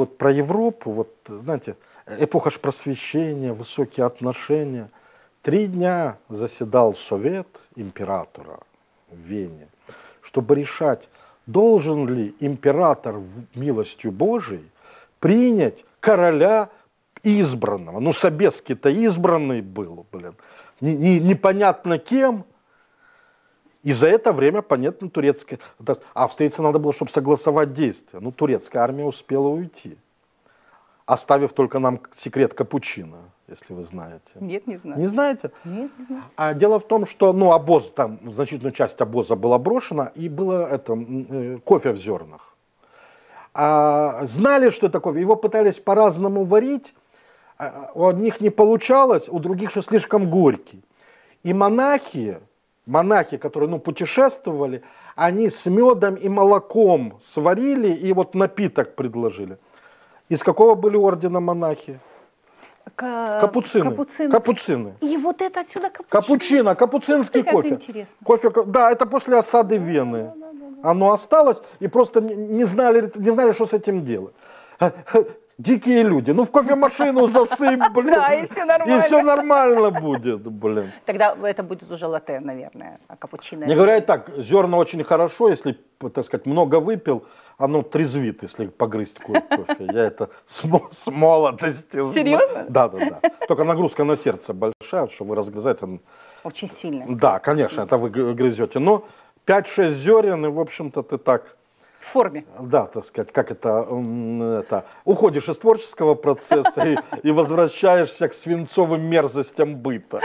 вот про Европу, вот, знаете, эпоха ж просвещения, высокие отношения. Три дня заседал совет императора в Вене, чтобы решать, должен ли император милостью Божией принять короля избранного. Ну, Собеский-то избранный был, блин. Не, не, непонятно кем – и за это время, понятно, турецкая... австрийцы надо было, чтобы согласовать действия. Ну, турецкая армия успела уйти, оставив только нам секрет Капучино, если вы знаете. Нет, не знаю. Не знаете? Нет, не знаю. А дело в том, что ну, обоз, там значительную часть обоза была брошена, и было это, э, кофе в зернах. А знали, что такое, его пытались по-разному варить, а, у одних не получалось, у других, что слишком горький. И монахи, монахи, которые ну, путешествовали, они с медом и молоком сварили и вот напиток предложили. Из какого были ордена монахи? К... Капуцины. капуцины. Капуцины. И вот это отсюда капучино. Капучино, капуцинский это кофе. Интересно. Кофе, да, это после осады Вены. Да, да, да, да. Оно осталось, и просто не знали, не знали, что с этим делать дикие люди. Ну, в кофемашину засыпь, блин. Да, и все нормально. И все нормально будет, блин. Тогда это будет уже латте, наверное, а капучино. Не говоря так, зерна очень хорошо, если, так сказать, много выпил, оно трезвит, если погрызть кофе. Я это с, с молодости. Серьезно? Да, да, да. Только нагрузка на сердце большая, чтобы разгрызать Он... Очень сильно. Да, конечно, это вы грызете. Но 5-6 зерен, и, в общем-то, ты так в форме. Да, так сказать, как это, это уходишь из творческого процесса и, и возвращаешься к свинцовым мерзостям быта.